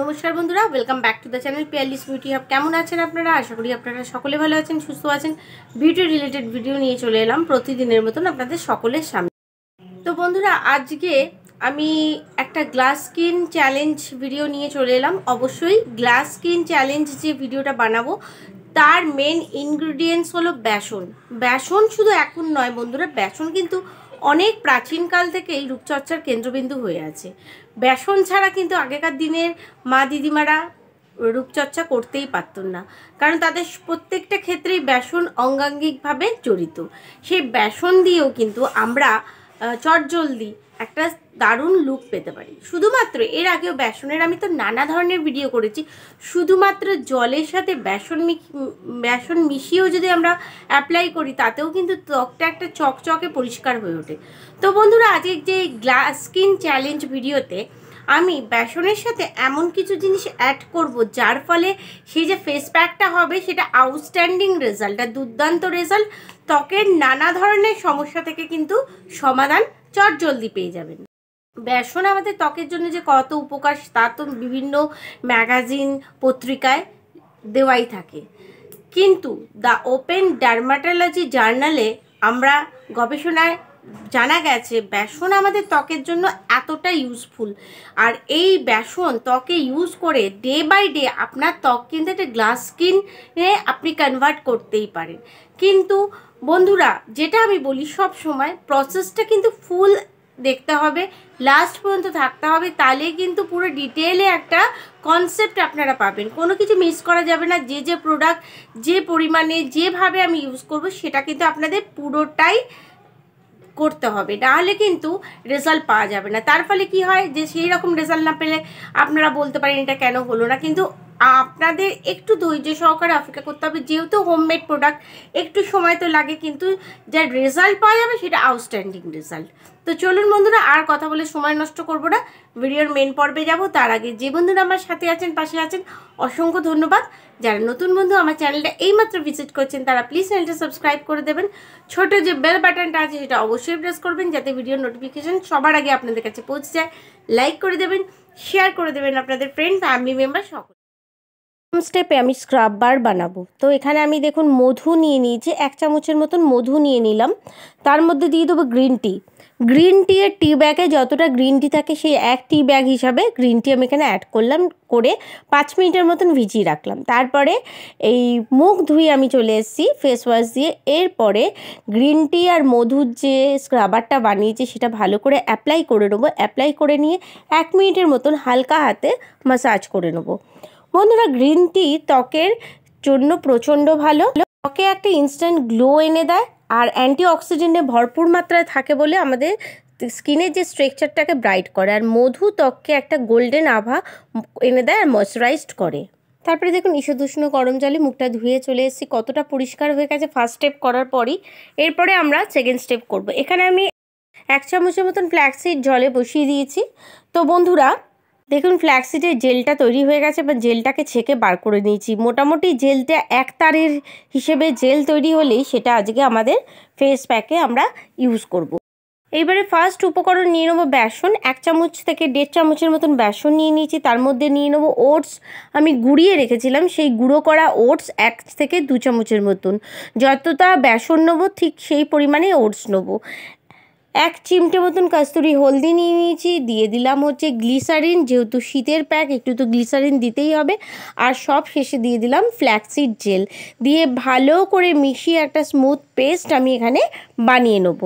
নমস্কার বন্ধুরা welcome back to the channel Piyali's beauty hub কেমন আছেন আপনারা আশা করি আপনারা সকলে ভালো আছেন সুস্থ আছেন বিউটি রিলেটেড ভিডিও নিয়ে চলে এলাম প্রতিদিনের মতন আপনাদের সকলের সামনে তো বন্ধুরা আজকে আমি একটা গ্লাস স্কিন চ্যালেঞ্জ ভিডিও নিয়ে চলে এলাম অবশ্যই গ্লাস স্কিন চ্যালেঞ্জ যে ভিডিওটা বানাবো তার মেন ইনগ্রিডিয়েন্টস হলো বেসন বেসন শুধু এখন নয় বন্ধুরা বেসন কিন্তু অনেক প্রাচীনকাল থেকে এই রূপচর্চার কেন্দ্রবিন্দু হয়ে আছে বেসন ছাড়া কিন্তু আগেকার দিনের মা দিদিমারা রূপচর্চা করতেই পারতেন না কারণ তাদের প্রত্যেকটা ক্ষেত্রেই বেসন অঙ্গাঙ্গিকভাবে জড়িত সেই বেসন দিয়েও কিন্তু আমরা চটজলদি একটা দারুণ লুক পেতে পারি শুধুমাত্র এর আগেও বেসনের আমি তো নানা ধরনের ভিডিও করেছি শুধুমাত্র জলের সাথে বেসন বেসন মিশিয়েও যদি আমরা অ্যাপ্লাই করি তাতেও কিন্তু ত্বকটা একটা চকচকে পরিষ্কার হয়ে ওঠে তো বন্ধুরা আজকে যে গ্লাস স্কিন চ্যালেঞ্জ ভিডিওতে আমি বেসনের সাথে এমন কিছু জিনিস অ্যাড করব যার ফলে সেই যে ফেস প্যাকটা হবে সেটা আউটস্ট্যান্ডিং রেজাল্ট আর দুর্দান্ত রেজাল্ট ত্বকের নানা ধরনের সমস্যা থেকে কিন্তু সমাধান চটজলদি পেয়ে যাবেন বেসন আমাদের ত্বকের জন্য যে কত উপকার তা তো বিভিন্ন ম্যাগাজিন পত্রিকায় দেওয়াই থাকে কিন্তু দ্য ওপেন ডার্মাটোলজি জার্নালে আমরা গবেষণায় জানা গেছে বেসন আমাদের ত্বকের জন্য এতটা ইউজফুল আর এই বেসন ত্বকে ইউজ করে ডে বাই ডে আপনার ত্বক কিন্তু একটা গ্লাস স্কিনে আপনি কনভার্ট করতেই পারেন কিন্তু বন্ধুরা যেটা আমি বলি সব সময় প্রসেসটা কিন্তু ফুল দেখতে হবে লাস্ট পর্যন্ত থাকতে হবে তাহলে কিন্তু পুরো ডিটেলে একটা কনসেপ্ট আপনারা পাবেন কোনো কিছু মিস করা যাবে না যে যে প্রোডাক্ট যে পরিমাণে যেভাবে আমি ইউজ করব সেটা কিন্তু আপনাদের পুরোটাই করতে হবে নাহলে কিন্তু রেজাল্ট পাওয়া যাবে না তার ফলে কি হয় যে সেই রকম রেজাল্ট না পেলে আপনারা বলতে পারেন এটা কেন হলো না কিন্তু আপনাদের একটু ধৈর্য সহকারে অপেক্ষা করতে হবে যেহেতু হোমমেড প্রোডাক্ট একটু সময় তো লাগে কিন্তু যা রেজাল্ট পাওয়া যাবে সেটা আউটস্ট্যান্ডিং রেজাল্ট তো চলুন বন্ধুরা আর কথা বলে সময় নষ্ট করব না ভিডিওর মেন পর্বে যাব তার আগে যে বন্ধুরা আমার সাথে আছেন পাশে আছেন অসংখ্য ধন্যবাদ যারা নতুন বন্ধু আমার চ্যানেলটা এইমাত্র ভিজিট করছেন তারা প্লিজ চ্যানেলটা সাবস্ক্রাইব করে দেবেন ছোট যে বেল বাটনটা আছে সেটা অবশ্যই প্রেস করবেন যাতে ভিডিওর নোটিফিকেশান সবার আগে আপনাদের কাছে পৌঁছে যায় লাইক করে দেবেন শেয়ার করে দেবেন আপনাদের ফ্রেন্ড ফ্যামিলি মেম্বার সকল স্টেপে আমি স্ক্রাব বার বানাবো তো এখানে আমি দেখুন মধু নিয়ে নিয়েছি এক চামচের মতন মধু নিয়ে নিলাম তার মধ্যে দিয়ে দেবো গ্রিন টি গ্রিন টি এর টি ব্যাগে যতটা গ্রিন টি থাকে সেই এক টি ব্যাগ হিসাবে গ্রিন টি আমি এখানে অ্যাড করলাম করে পাঁচ মিনিটের মতন ভিজিয়ে রাখলাম তারপরে এই মুখ ধুয়ে আমি চলে এসেছি ফেস ওয়াশ দিয়ে এরপরে গ্রিন টি আর মধুর যে স্ক্রাবারটা বানিয়েছি সেটা ভালো করে অ্যাপ্লাই করে নেবো অ্যাপ্লাই করে নিয়ে এক মিনিটের মতন হালকা হাতে মাসাজ করে নেবো বন্ধুরা গ্রিন টি ত্বকের জন্য প্রচণ্ড ভালো ত্বকে একটা ইনস্ট্যান্ট গ্লো এনে দেয় আর অ্যান্টি অক্সিডেন্টে ভরপুর মাত্রায় থাকে বলে আমাদের স্কিনের যে স্ট্রেকচারটাকে ব্রাইট করে আর মধু ত্বককে একটা গোল্ডেন আভা এনে দেয় আর ময়শ্চারাইজড করে তারপরে দেখুন ঈষদুষ্ণ গরম জলে মুখটা ধুয়ে চলে এসেছি কতটা পরিষ্কার হয়ে গেছে ফার্স্ট স্টেপ করার পরই এরপরে আমরা সেকেন্ড স্টেপ করব এখানে আমি এক চামচের মতন ফ্ল্যাক্সিড জলে বসিয়ে দিয়েছি তো বন্ধুরা দেখুন ফ্ল্যাক্সিডের জেলটা তৈরি হয়ে গেছে বা জেলটাকে ছেঁকে বার করে নিয়েছি মোটামুটি জেলটা এক তারের হিসেবে জেল তৈরি হলেই সেটা আজকে আমাদের ফেস প্যাকে আমরা ইউজ করব। এইবারে ফার্স্ট উপকরণ নিয়ে নেবো বেসন এক চামচ থেকে দেড় চামচের মতন বেসন নিয়ে নিয়েছি তার মধ্যে নিয়ে নেবো ওটস আমি গুঁড়িয়ে রেখেছিলাম সেই গুঁড়ো করা ওটস এক থেকে দু চামচের মতন যতটা বেসন নেবো ঠিক সেই পরিমাণে ওটস নেবো এক চিমটে মতন কাস্তুরি হলদি নিয়ে নিয়েছি দিয়ে দিলাম হচ্ছে গ্লিসারিন যেহেতু শীতের প্যাক একটু তো গ্লিসারিন দিতেই হবে আর সব শেষে দিয়ে দিলাম ফ্ল্যাক্সিড জেল দিয়ে ভালো করে মিশিয়ে একটা স্মুথ পেস্ট আমি এখানে বানিয়ে নেব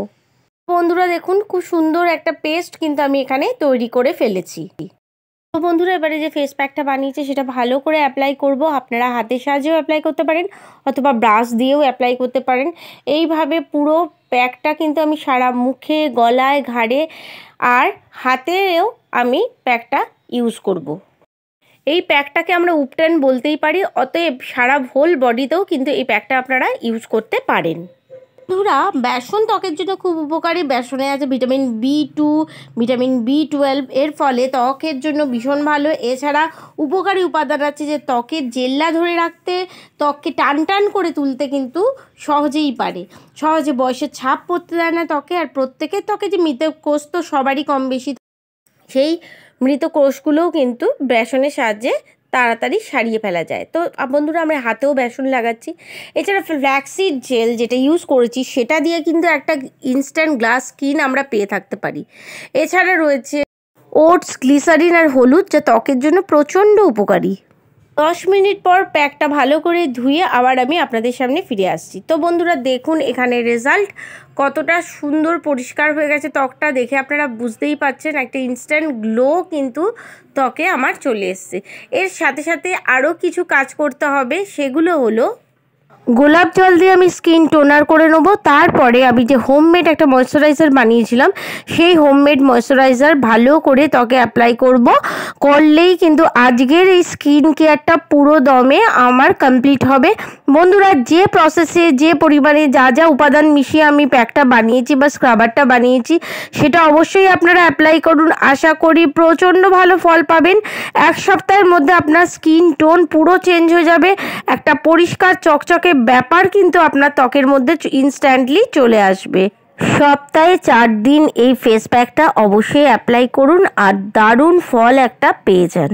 বন্ধুরা দেখুন খুব সুন্দর একটা পেস্ট কিন্তু আমি এখানে তৈরি করে ফেলেছি তো বন্ধুরা এবারে যে ফেস প্যাকটা বানিয়েছে সেটা ভালো করে অ্যাপ্লাই করব আপনারা হাতের সাহায্যেও অ্যাপ্লাই করতে পারেন অথবা ব্রাশ দিয়েও অ্যাপ্লাই করতে পারেন এইভাবে পুরো প্যাকটা কিন্তু আমি সারা মুখে গলায় ঘাড়ে আর হাতেও আমি প্যাকটা ইউজ করব। এই প্যাকটাকে আমরা উপটান বলতেই পারি অতএব সারা হোল বডিতেও কিন্তু এই প্যাকটা আপনারা ইউজ করতে পারেন বন্ধুরা বেসন ত্বকের জন্য খুব উপকারী বেসনে আছে vitamin B two vitamin B twelve এর ফলে ত্বকের জন্য ভীষণ ভালো এছাড়া উপকারী উপাদান আছে যে ত্বকের জেল্লা ধরে রাখতে ত্বককে টান টান করে তুলতে কিন্তু সহজেই পারে সহজে বয়সের ছাপ পড়তে দেয় না ত্বকে আর প্রত্যেকের ত্বকে যে মৃত কোষ তো সবারই কম বেশি সেই মৃত কোষগুলোও কিন্তু বেসনের সাহায্যে তাড়াতাড়ি সারিয়ে ফেলা যায় তো বন্ধুরা আমরা হাতেও বেসন লাগাচ্ছি এছাড়া ফ্ল্যাক্সিড জেল যেটা ইউজ করেছি সেটা দিয়ে কিন্তু একটা ইনস্ট্যান্ট গ্লাস স্কিন আমরা পেয়ে থাকতে পারি এছাড়া রয়েছে ওটস গ্লিসারিন আর হলুদ যা ত্বকের জন্য প্রচণ্ড উপকারী দশ মিনিট পর প্যাকটা ভালো করে ধুয়ে আবার আমি আপনাদের সামনে ফিরে আসছি তো বন্ধুরা দেখুন এখানে রেজাল্ট কতটা সুন্দর পরিষ্কার হয়ে গেছে ত্বকটা দেখে আপনারা বুঝতেই পাচ্ছেন একটা ইনস্ট্যান্ট গ্লো কিন্তু ত্বকে আমার চলে এসছে এর সাথে সাথে আরও কিছু কাজ করতে হবে সেগুলো হলো গোলাপ জল দিয়ে আমি স্কিন টোনার করে নেব তারপরে আমি যে হোমমেড একটা ময়শ্চারাইজার বানিয়েছিলাম সেই হোমমেড ময়শ্চারাইজার ভালো করে তাকে অ্যাপ্লাই করব করলেই কিন্তু আজকের এই স্কিন কেয়ারটা পুরো দমে আমার কমপ্লিট হবে বন্ধুরা যে প্রসেসে যে পরিমাণে যা যা উপাদান মিশিয়ে আমি প্যাকটা বানিয়েছি বা স্ক্রাবারটা বানিয়েছি সেটা অবশ্যই আপনারা অ্যাপ্লাই করুন আশা করি প্রচণ্ড ভালো ফল পাবেন এক সপ্তাহের মধ্যে আপনার স্কিন টোন পুরো চেঞ্জ হয়ে যাবে একটা পরিষ্কার চকচক ত্বকের ব্যাপার কিন্তু আপনার ত্বকের মধ্যে ইনস্ট্যান্টলি চলে আসবে সপ্তাহে চার দিন এই ফেস প্যাকটা অবশ্যই অ্যাপ্লাই করুন আর দারুণ ফল একটা পেয়ে যান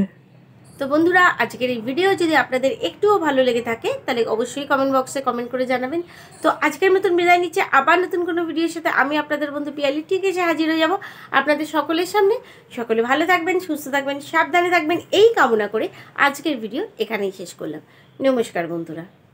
তো বন্ধুরা আজকের এই ভিডিও যদি আপনাদের একটুও ভালো লেগে থাকে তাহলে অবশ্যই কমেন্ট বক্সে কমেন্ট করে জানাবেন তো আজকের মতন বিদায় নিচ্ছে আবার নতুন কোনো ভিডিওর সাথে আমি আপনাদের বন্ধু পিয়ালি ঠিক এসে হাজির হয়ে যাব আপনাদের সকলের সামনে সকলে ভালো থাকবেন সুস্থ থাকবেন সাবধানে থাকবেন এই কামনা করে আজকের ভিডিও এখানেই শেষ করলাম নমস্কার বন্ধুরা